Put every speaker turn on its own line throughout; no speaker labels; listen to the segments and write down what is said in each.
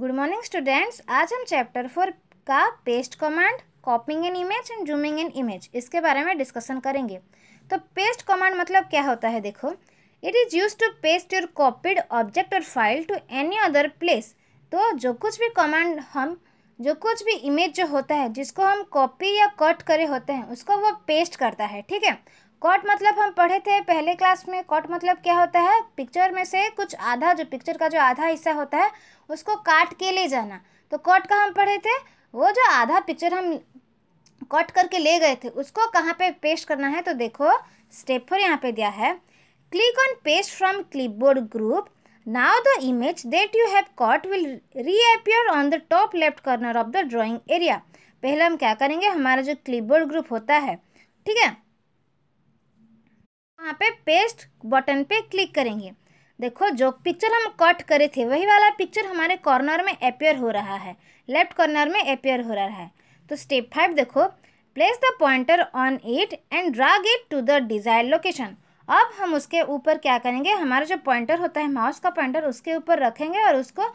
good morning students आज हम chapter four का paste command copying an image and zooming an image इसके बारे में डिस्कशन करेंगे तो पेस्ट कमांड मतलब क्या होता है देखो it is use to paste your copied object और file to any other place तो जो कुछ भी कमांड हम जो कुछ भी इमेज जो होता है जिसको हम कॉपी या कट करे होते हैं उसको वो पेस्ट करता है ठीक है कॉट मतलब हम पढ़े थे पहले क्लास में कॉट मतलब क्या होता है पिक्चर में से कुछ आधा जो पिक्चर का जो आधा हिस्सा होता है उसको काट के ले जाना तो कॉट का हम पढ़े थे वो जो आधा पिक्चर हम कॉट करके ले गए थे उसको कहाँ पे पेस्ट करना है तो देखो स्टेप फोर यहाँ पे दिया है click on paste from clipboard group now the image that you have cut will reappear on the top left corner of the drawing area पहले हम क्या करेंगे हमारा जो क्लिपबोर्ड ग्रुप होता है ठीक है यहाँ पे पेस्ट बटन पे क्लिक करेंगे देखो जो पिक्चर हम कट करे थे वही वाला पिक्चर हमारे कॉर्नर में अपेयर हो रहा है लेफ्ट कॉर्नर में अपेयर हो रहा है तो स्टेप फाइव देखो place the pointer on it and drag it to the desire location अब हम उसके ऊपर क्या करेंगे हमारा जो पॉइंटर होता है माउस का पॉइंटर उसके ऊपर रखेंगे और उसको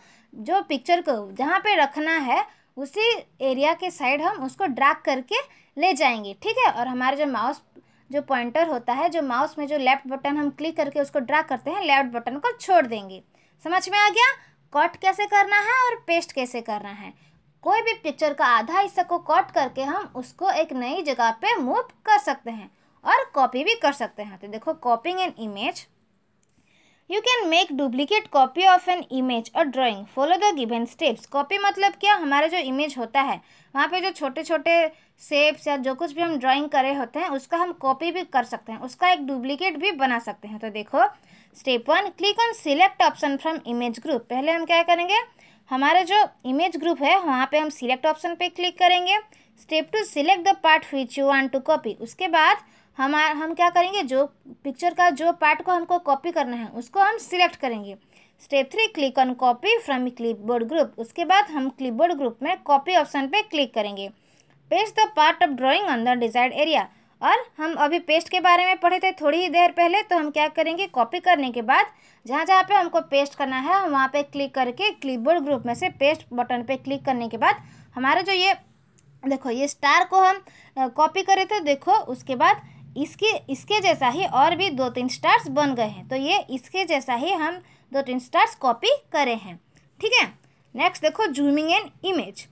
जो पिक्चर को जहाँ पे रखना है उसी एरिया के साइड हम उसको ड्राग करके ले जाएंगे ठीक है और हमारे जो माउस जो पॉइंटर होता है जो माउस में जो लेफ्ट बटन हम क्लिक करके उसको ड्रा करते हैं लेफ्ट बटन को छोड़ देंगे समझ में आ गया कट कैसे करना है और पेस्ट कैसे करना है कोई भी पिक्चर का आधा हिस्सा को कट करके हम उसको एक नई जगह पे मूव कर सकते हैं और कॉपी भी कर सकते हैं तो देखो copying an image you can make duplicate copy of an image और drawing follow the given steps copy मतलब क्या हमारा जो इमेज होता है वहाँ पे जो छोटे छोटे सेप्स या जो कुछ भी हम ड्राइंग करे होते हैं उसका हम कॉपी भी कर सकते हैं उसका एक डुप्लीकेट भी बना सकते हैं तो देखो step one click on select option from image group पहले हम क्या करेंगे हमारा जो इमेज ग्रुप है वहाँ पे हम सिलेक्ट ऑप्शन पे क्लिक करेंगे step two select the part which you want to copy उसके बाद हम हम क्या करेंगे जो पिक्चर का जो पार्ट को हमको कॉपी करना है उसको हम सिलेक्ट करेंगे step three click on copy from board group उसके बाद हम बोर्ड ग्रुप में कॉपी ऑप्शन पे क्लिक करेंगे paste the part of drawing on the desired area और हम अभी पेस्ट के बारे में पढ़े थे थोड़ी ही देर पहले तो हम क्या करेंगे कॉपी करने के बाद जहाँ जहाँ पे हमको पेस्ट करना है हम वहाँ पे क्लिक करके क्लिपबोर्ड ग्रुप में से पेस्ट बटन पे क्लिक करने के बाद हमारा जो ये देखो ये स्टार को हम कॉपी करे थे देखो उसके बाद इसके इसके जैसा ही और भी दो तीन स्टार्स बन गए हैं तो ये इसके जैसा ही हम दो तीन स्टार्स कॉपी करे हैं ठीक है नेक्स्ट देखो zooming an image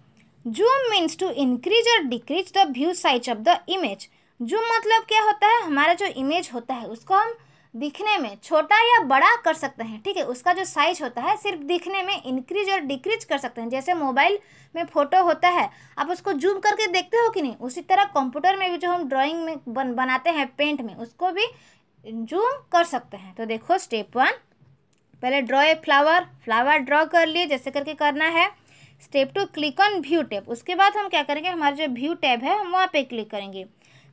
zoom means to increase और decrease the view size of the image zoom मतलब क्या होता है हमारा जो इमेज होता है उसको हम दिखने में छोटा या बड़ा कर सकते हैं ठीक है उसका जो साइज होता है सिर्फ दिखने में इंक्रीज और डिक्रीज कर सकते हैं जैसे मोबाइल में फ़ोटो होता है आप उसको जूम करके देखते हो कि नहीं उसी तरह कंप्यूटर में भी जो हम ड्राइंग में बन बनाते हैं पेंट में उसको भी जूम कर सकते हैं तो देखो स्टेप वन पहले draw a flower flower draw कर लिए जैसे करके करना है step two click on view tab उसके बाद हम क्या करेंगे हमारा जो व्यू टैब है हम वहाँ पर क्लिक करेंगे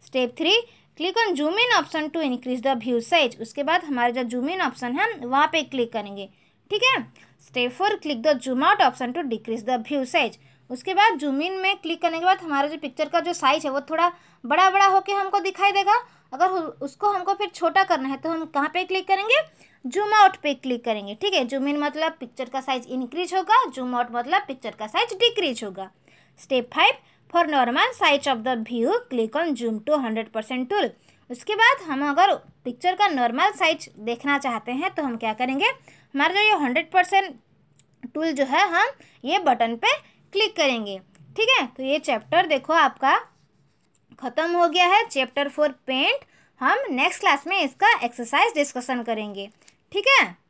step three click on zoom in option to increase the view size उसके बाद हमारे जो जूम इन ऑप्शन है वहाँ पे क्लिक करेंगे ठीक है step four click the zoom out option to decrease the view size उसके बाद जूम इन में क्लिक करने के बाद हमारा जो पिक्चर का जो साइज है वो थोड़ा बड़ा बड़ा होकर हमको दिखाई देगा अगर उसको हमको फिर छोटा करना है तो हम कहाँ पे क्लिक करेंगे जूम आउट पे क्लिक करेंगे ठीक है जूम इन मतलब पिक्चर का साइज इंक्रीज होगा जूम आउट मतलब पिक्चर का साइज डिक्रीज होगा step five for normal size of the view click on zoom to hundred percent tool उसके बाद हम अगर पिक्चर का नॉर्मल साइज देखना चाहते हैं तो हम क्या करेंगे हमारा जो ये हंड्रेड परसेंट टूल जो है हम ये बटन पे क्लिक करेंगे ठीक है तो ये चैप्टर देखो आपका ख़त्म हो गया है चैप्टर फोर पेंट हम नेक्स्ट क्लास में इसका एक्सरसाइज डिस्कशन करेंगे ठीक है